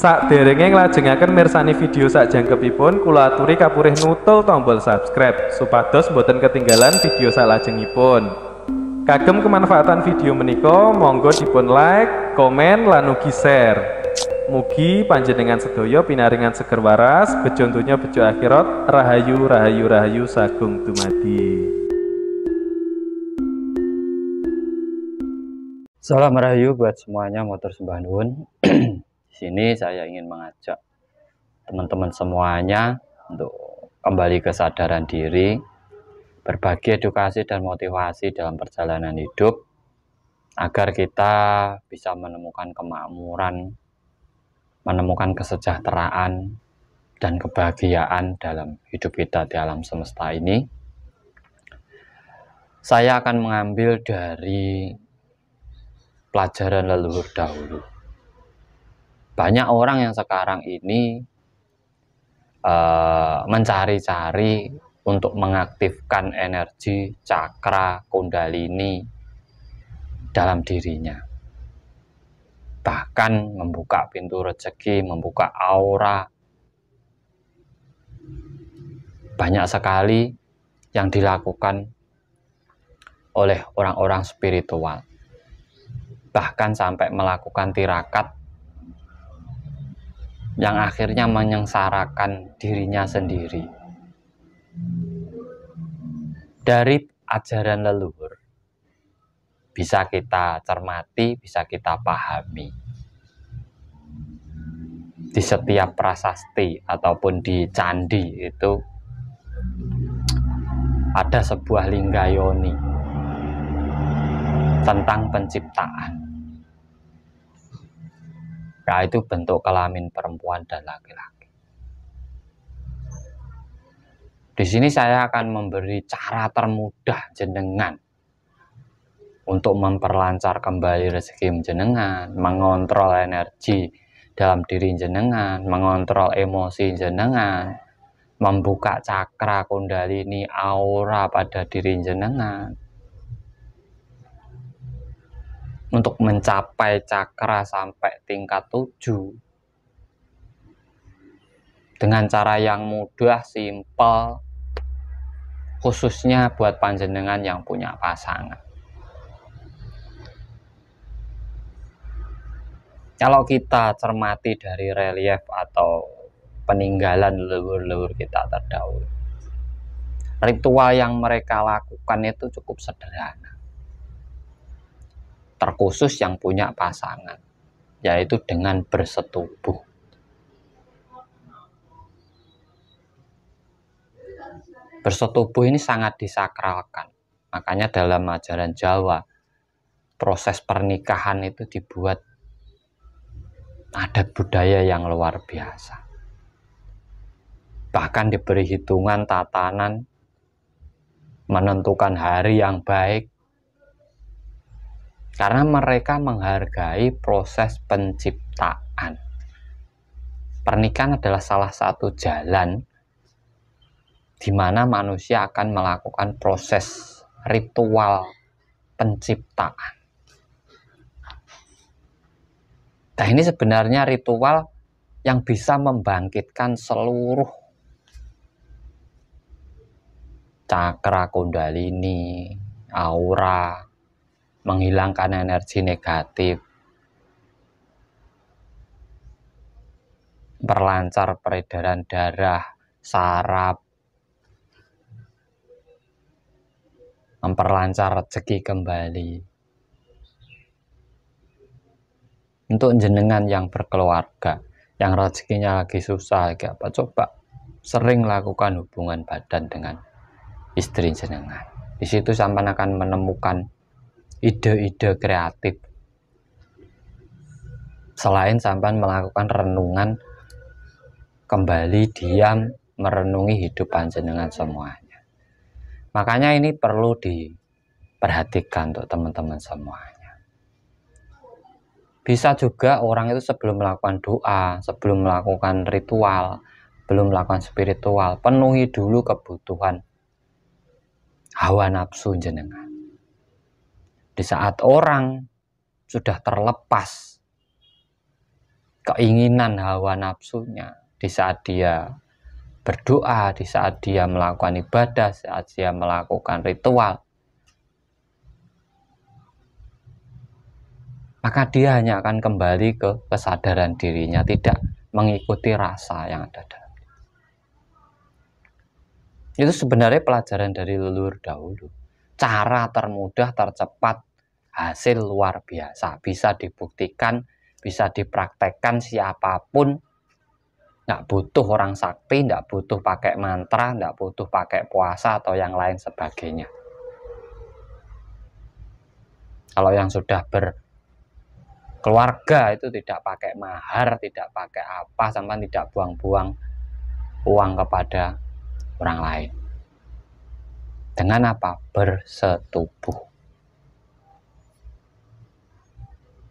Sak derenge nglajengaken mirsani video sak jangkepipun kula aturi kapurih nutul tombol subscribe supados boten ketinggalan video sak lajengipun. Kagem kemanfaatan video menika monggo dipun like, komen lan ugi share. Mugi panjenengan sedaya pinaringan seger waras, bejo dunya bejo akhirat, rahayu rahayu rahayu sagung dumadi. Salam rahayu buat semuanya motor sembah sini saya ingin mengajak teman-teman semuanya untuk kembali kesadaran diri, berbagi edukasi dan motivasi dalam perjalanan hidup agar kita bisa menemukan kemakmuran, menemukan kesejahteraan dan kebahagiaan dalam hidup kita di alam semesta ini. Saya akan mengambil dari pelajaran leluhur dahulu banyak orang yang sekarang ini uh, mencari-cari untuk mengaktifkan energi cakra kundalini dalam dirinya. Bahkan membuka pintu rezeki, membuka aura. Banyak sekali yang dilakukan oleh orang-orang spiritual. Bahkan sampai melakukan tirakat yang akhirnya menyengsarakan dirinya sendiri. Dari ajaran leluhur, bisa kita cermati, bisa kita pahami. Di setiap prasasti ataupun di candi itu ada sebuah linggayoni tentang penciptaan. Ra nah, itu bentuk kelamin perempuan dan laki-laki. Di sini saya akan memberi cara termudah jenengan untuk memperlancar kembali rezeki jenengan, mengontrol energi dalam diri jenengan, mengontrol emosi jenengan, membuka cakra kundalini aura pada diri jenengan untuk mencapai cakra sampai tingkat 7 dengan cara yang mudah, simpel, khususnya buat panjenengan yang punya pasangan. Kalau kita cermati dari relief atau peninggalan leluhur-leluhur kita terdahulu, ritual yang mereka lakukan itu cukup sederhana terkhusus yang punya pasangan, yaitu dengan bersetubuh. Bersetubuh ini sangat disakralkan. Makanya dalam ajaran Jawa, proses pernikahan itu dibuat adat budaya yang luar biasa. Bahkan diberi hitungan tatanan menentukan hari yang baik, karena mereka menghargai proses penciptaan. Pernikahan adalah salah satu jalan di mana manusia akan melakukan proses ritual penciptaan. Nah, ini sebenarnya ritual yang bisa membangkitkan seluruh cakra kundalini, aura, menghilangkan energi negatif, perlancar peredaran darah, saraf, memperlancar rezeki kembali. Untuk jenengan yang berkeluarga, yang rezekinya lagi susah, lagi apa, coba sering lakukan hubungan badan dengan istri jenengan. Di situ sampan akan menemukan ide-ide kreatif selain sampan melakukan renungan kembali diam merenungi hidup panjenengan semuanya makanya ini perlu diperhatikan untuk teman-teman semuanya bisa juga orang itu sebelum melakukan doa sebelum melakukan ritual belum melakukan spiritual penuhi dulu kebutuhan hawa nafsu jenengan di saat orang sudah terlepas keinginan hawa nafsunya, di saat dia berdoa, di saat dia melakukan ibadah, saat dia melakukan ritual, maka dia hanya akan kembali ke kesadaran dirinya, tidak mengikuti rasa yang ada dalam diri. Itu sebenarnya pelajaran dari leluhur dahulu. Cara termudah, tercepat hasil luar biasa, bisa dibuktikan, bisa dipraktekkan siapapun. Nggak butuh orang sakti, nggak butuh pakai mantra, nggak butuh pakai puasa atau yang lain sebagainya. Kalau yang sudah berkeluarga itu tidak pakai mahar, tidak pakai apa, sampai tidak buang-buang uang kepada orang lain. Dengan apa? Bersetubuh.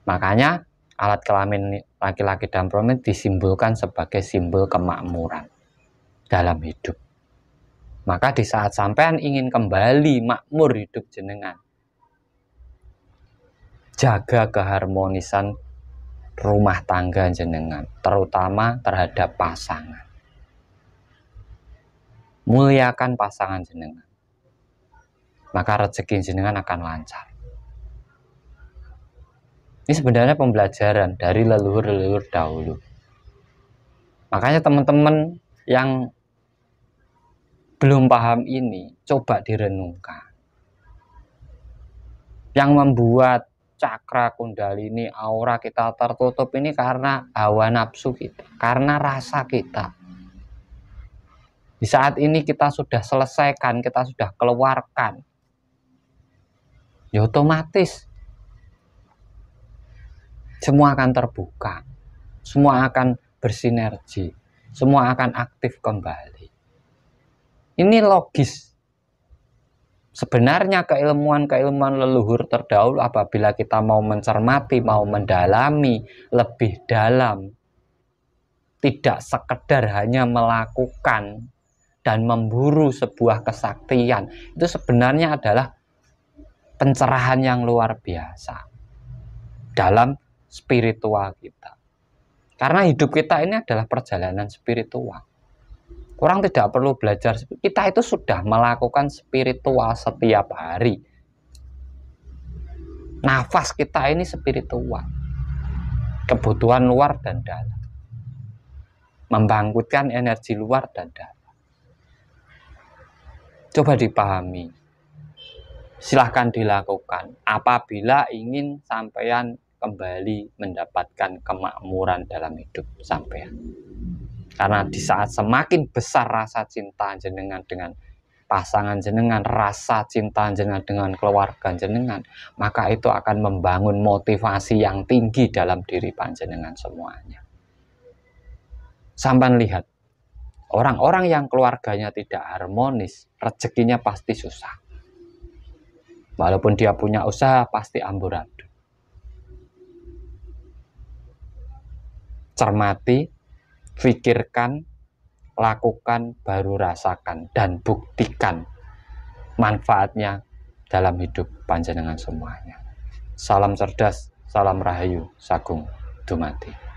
Makanya alat kelamin laki-laki dan perempuan disimbolkan sebagai simbol kemakmuran dalam hidup. Maka di saat sampean ingin kembali makmur hidup jenengan, jaga keharmonisan rumah tangga jenengan, terutama terhadap pasangan. Muliakan pasangan jenengan, maka rezeki jenengan akan lancar. Ini sebenarnya pembelajaran dari leluhur-leluhur dahulu. Makanya teman-teman yang belum paham ini, coba direnungkan. Yang membuat cakra kundalini, aura kita tertutup ini karena hawa nafsu kita, karena rasa kita. Di saat ini kita sudah selesaikan, kita sudah keluarkan. Ya otomatis semua akan terbuka, semua akan bersinergi, semua akan aktif kembali. Ini logis. Sebenarnya keilmuan-keilmuan leluhur terdahulu apabila kita mau mencermati, mau mendalami lebih dalam, tidak sekedar hanya melakukan dan memburu sebuah kesaktian, itu sebenarnya adalah pencerahan yang luar biasa dalam spiritual kita. Karena hidup kita ini adalah perjalanan spiritual. Orang tidak perlu belajar, kita itu sudah melakukan spiritual setiap hari. Nafas kita ini spiritual. Kebutuhan luar dan dalam. Membangkitkan energi luar dan dalam. Coba dipahami. Silahkan dilakukan apabila ingin sampean kembali mendapatkan kemakmuran dalam hidup sampean. Karena di saat semakin besar rasa cinta jenengan dengan pasangan jenengan, rasa cinta jenengan dengan keluarga jenengan, maka itu akan membangun motivasi yang tinggi dalam diri panjenengan semuanya. Sampan lihat, orang-orang yang keluarganya tidak harmonis, rezekinya pasti susah. Walaupun dia punya usaha, pasti amburadul cermati, pikirkan, lakukan, baru rasakan, dan buktikan manfaatnya dalam hidup panjenengan semuanya. Salam cerdas, salam rahayu, sagung dumati.